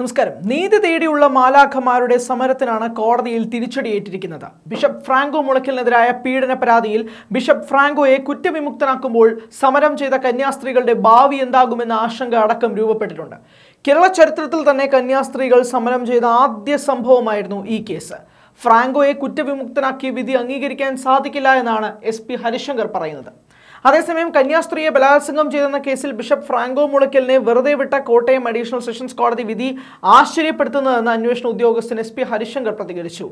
നമസ്കാരം നീതി തേടിയുള്ള മാലാഖമാരുടെ സമരത്തിനാണ് കോടതിയിൽ തിരിച്ചടിയേറ്റിരിക്കുന്നത് ബിഷപ്പ് ഫ്രാങ്കോ മുളയ്ക്കലിനെതിരായ പീഡന പരാതിയിൽ ബിഷപ്പ് ഫ്രാങ്കോയെ കുറ്റവിമുക്തനാക്കുമ്പോൾ സമരം ചെയ്ത കന്യാസ്ത്രീകളുടെ ഭാവി എന്താകുമെന്ന ആശങ്ക അടക്കം രൂപപ്പെട്ടിട്ടുണ്ട് കേരള ചരിത്രത്തിൽ തന്നെ കന്യാസ്ത്രീകൾ സമരം ചെയ്ത ആദ്യ സംഭവമായിരുന്നു ഈ കേസ് ഫ്രാങ്കോയെ കുറ്റവിമുക്തനാക്കിയ വിധി അംഗീകരിക്കാൻ സാധിക്കില്ല എന്നാണ് എസ് പി ഹരിശങ്കർ പറയുന്നത് അതേസമയം കന്യാസ്ത്രീയെ ബലാത്സംഗം ചെയ്തെന്ന കേസിൽ ബിഷപ്പ് ഫ്രാങ്കോ മുളയ്ക്കലിനെ വെറുതെ വിട്ട കോട്ടയം അഡീഷണൽ സെഷൻസ് കോടതി വിധി ആശ്ചര്യപ്പെടുത്തുന്നതെന്ന് അന്വേഷണ ഉദ്യോഗസ്ഥൻ എസ് പി ഹരിശങ്കർ പ്രതികരിച്ചു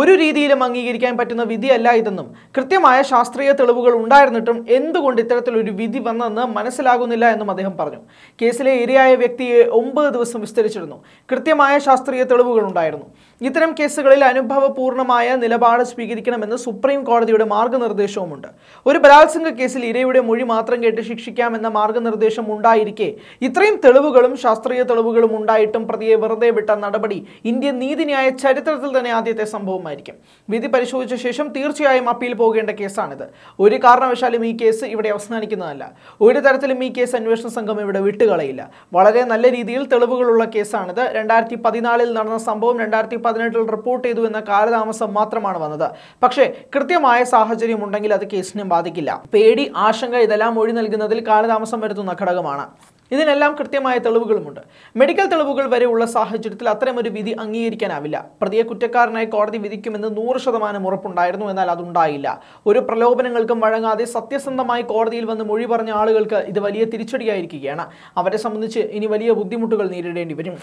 ഒരു രീതിയിലും അംഗീകരിക്കാൻ പറ്റുന്ന വിധിയല്ല ഇതെന്നും കൃത്യമായ ശാസ്ത്രീയ തെളിവുകൾ ഉണ്ടായിരുന്നിട്ടും എന്തുകൊണ്ട് ഇത്തരത്തിലൊരു വിധി വന്നതെന്ന് മനസ്സിലാകുന്നില്ല എന്നും അദ്ദേഹം പറഞ്ഞു കേസിലെ ഇരയായ വ്യക്തിയെ ഒമ്പത് ദിവസം വിസ്തരിച്ചിരുന്നു കൃത്യമായ ശാസ്ത്രീയ തെളിവുകൾ ഉണ്ടായിരുന്നു ഇത്തരം കേസുകളിൽ അനുഭവപൂർണമായ നിലപാട് സ്വീകരിക്കണമെന്ന് സുപ്രീം കോടതിയുടെ മാർഗനിർദ്ദേശവുമുണ്ട് ഒരു ബലാത്സംഗ കേസിൽ ഇരയുടെ മൊഴി മാത്രം കേട്ട് ശിക്ഷിക്കാമെന്ന മാർഗനിർദ്ദേശം ഉണ്ടായിരിക്കെ ഇത്രയും തെളിവുകളും ശാസ്ത്രീയ തെളിവുകളും ഉണ്ടായിട്ടും പ്രതിയെ വെറുതെ വിട്ട നടപടി ഇന്ത്യൻ നീതിന്യായ ചരിത്രത്തിൽ തന്നെ ആദ്യത്തെ സംഭവമായിരിക്കും വിധി പരിശോധിച്ച ശേഷം തീർച്ചയായും അപ്പീൽ പോകേണ്ട കേസാണിത് ഒരു കാരണവശാലും ഈ കേസ് ഇവിടെ അവസാനിക്കുന്നതല്ല ഒരു തരത്തിലും ഈ കേസ് അന്വേഷണ സംഘം ഇവിടെ വിട്ടുകളയില്ല വളരെ നല്ല രീതിയിൽ തെളിവുകളുള്ള കേസാണിത് രണ്ടായിരത്തി പതിനാലിൽ നടന്ന സംഭവം രണ്ടായിരത്തി പതിനെട്ടിൽ റിപ്പോർട്ട് ചെയ്തു എന്ന കാലതാമസം മാത്രമാണ് വന്നത് പക്ഷേ കൃത്യമായ സാഹചര്യം ഉണ്ടെങ്കിൽ അത് കേസിനെ ബാധിക്കില്ല പേടി ആശങ്ക ഇതെല്ലാം മൊഴി നൽകുന്നതിൽ കാലതാമസം വരുത്തുന്ന ഘടകമാണ് ഇതിനെല്ലാം കൃത്യമായ തെളിവുകളുമുണ്ട് മെഡിക്കൽ തെളിവുകൾ വരെ ഉള്ള സാഹചര്യത്തിൽ അത്തരമൊരു വിധി അംഗീകരിക്കാനാവില്ല പ്രതിയെ കുറ്റക്കാരനായി കോടതി വിധിക്കുമെന്ന് നൂറ് ശതമാനം ഉറപ്പുണ്ടായിരുന്നു എന്നാൽ അതുണ്ടായില്ല ഒരു പ്രലോഭനങ്ങൾക്കും വഴങ്ങാതെ സത്യസന്ധമായി കോടതിയിൽ വന്ന് മൊഴി പറഞ്ഞ ആളുകൾക്ക് ഇത് വലിയ തിരിച്ചടിയായിരിക്കുകയാണ് അവരെ സംബന്ധിച്ച് ഇനി വലിയ ബുദ്ധിമുട്ടുകൾ നേരിടേണ്ടി വരും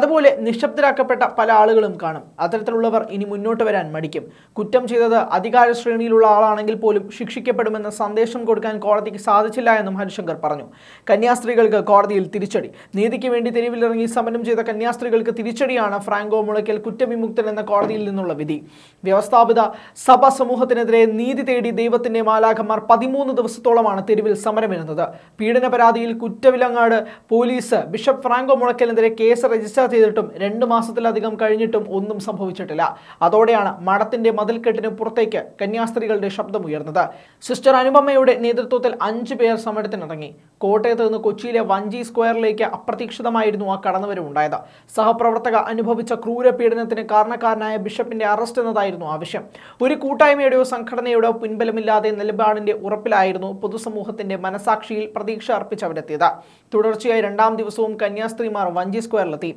അതുപോലെ നിശബ്ദരാക്കപ്പെട്ട പല ആളുകളും കാണും അത്തരത്തിലുള്ളവർ ഇനി മുന്നോട്ട് വരാൻ മടിക്കും കുറ്റം ചെയ്തത് അധികാര ശ്രേണിയിലുള്ള ആളാണെങ്കിൽ പോലും ശിക്ഷിക്കപ്പെടുമെന്ന സന്ദേശം കൊടുക്കാൻ കോടതിക്ക് സാധിച്ചില്ല എന്നും ഹരിശങ്കർ പറഞ്ഞു കന്യാസ്ത്രീകൾക്ക് കോടതിയിൽ തിരിച്ചടി നീതിക്ക് വേണ്ടി തെരുവിലിറങ്ങി സമരം ചെയ്ത കന്യാസ്ത്രീകൾക്ക് തിരിച്ചടിയാണ് ഫ്രാങ്കോ മുളയ്ക്കൽ കുറ്റവിമുക്തൻ എന്ന കോടതിയിൽ നിന്നുള്ള വിധി വ്യവസ്ഥാപിത സഭ സമൂഹത്തിനെതിരെ നീതി തേടി ദൈവത്തിന്റെ മാലാഖമാർ പതിമൂന്ന് ദിവസത്തോളമാണ് തെരുവിൽ സമരമിരുന്നത് പീഡന പരാതിയിൽ കുറ്റവിലങ്ങാട് പോലീസ് ബിഷപ്പ് ഫ്രാങ്കോ മുളയ്ക്കലിനെതിരെ കേസ് രജിസ്റ്റർ ചെയ്തിട്ടും രണ്ട് മാസത്തിലധികം കഴിഞ്ഞിട്ടും ഒന്നും സംഭവിച്ചിട്ടില്ല അതോടെയാണ് മഠത്തിന്റെ മതിൽക്കെട്ടിന് പുറത്തേക്ക് കന്യാസ്ത്രീകളുടെ ശബ്ദമുയർന്നത് സിസ്റ്റർ അനുപമ്മയുടെ നേതൃത്വത്തിൽ അഞ്ചു പേർ സമരത്തിനിറങ്ങി കോട്ടയത്ത് നിന്ന് കൊച്ചിയിലെ വഞ്ചി സ്ക്വയറിലേക്ക് അപ്രതീക്ഷിതമായിരുന്നു ആ കടന്നുവരവുണ്ടായത് സഹപ്രവർത്തക അനുഭവിച്ച ക്രൂര പീഡനത്തിന് കാരണക്കാരനായ ബിഷപ്പിന്റെ അറസ്റ്റ് എന്നതായിരുന്നു ആവശ്യം ഒരു കൂട്ടായ്മയുടെയോ സംഘടനയുടെയോ പിൻബലമില്ലാതെ നിലപാടിന്റെ ഉറപ്പിലായിരുന്നു പൊതുസമൂഹത്തിന്റെ മനസാക്ഷിയിൽ പ്രതീക്ഷ അർപ്പിച്ചവരെത്തിയത് തുടർച്ചയായി രണ്ടാം ദിവസവും കന്യാസ്ത്രീമാർ വഞ്ചി സ്ക്വയറിലെത്തി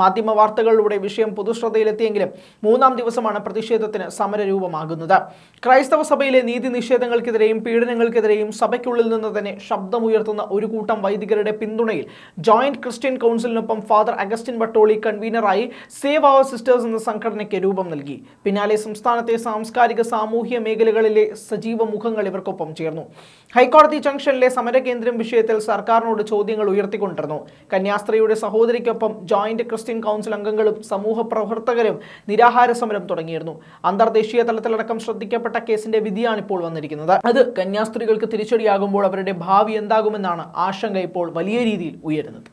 മാധ്യമ വാർത്തകളിലൂടെ വിഷയം പൊതുശ്രദ്ധയിലെത്തിയെങ്കിലും മൂന്നാം ദിവസമാണ് പ്രതിഷേധത്തിന് സമരരൂപമാകുന്നത് ക്രൈസ്തവ സഭയിലെ നീതി നിഷേധങ്ങൾക്കെതിരെയും പീഡനങ്ങൾക്കെതിരെയും സഭയ്ക്കുള്ളിൽ നിന്ന് തന്നെ ശബ്ദമുയർത്തുന്ന ഒരു കൂട്ടം വൈദികരുടെ പിന്തുണയിൽ ജോയിന്റ് ക്രിസ്ത്യൻ കൗൺസിലിനൊപ്പം ഫാദർ അഗസ്റ്റിൻ വട്ടോളി കൺവീനറായി സേവ് അവർ സിസ്റ്റേഴ്സ് എന്ന സംഘടനയ്ക്ക് രൂപം നൽകി പിന്നാലെ സംസ്ഥാനത്തെ സാംസ്കാരിക സാമൂഹ്യ മേഖലകളിലെ സജീവ മുഖങ്ങൾ ഇവർക്കൊപ്പം ചേർന്നു ഹൈക്കോടതി ജംഗ്ഷനിലെ സമരകേന്ദ്രം വിഷയത്തിൽ സർക്കാരിനോട് ചോദ്യങ്ങൾ ഉയർത്തിക്കൊണ്ടിരുന്നു കന്യാസ്ത്രീയുടെ സഹോദരിക്കൊപ്പം ജോയിന്റ് ക്രിസ്ത്യൻ കൗൺസിൽ അംഗങ്ങളും സമൂഹ പ്രവർത്തകരും നിരാഹാര സമരം തുടങ്ങിയിരുന്നു അന്തർദേശീയ തലത്തിലടക്കം ശ്രദ്ധിക്കപ്പെട്ട കേസിന്റെ വിധിയാണ് ഇപ്പോൾ വന്നിരിക്കുന്നത് അത് കന്യാസ്ത്രീകൾക്ക് തിരിച്ചടിയാകുമ്പോൾ അവരുടെ ഭാവി എന്താകുമെന്നാണ് ആശങ്ക ഇപ്പോൾ വലിയ വലിയ രീതിയിൽ ഉയരുന്നത്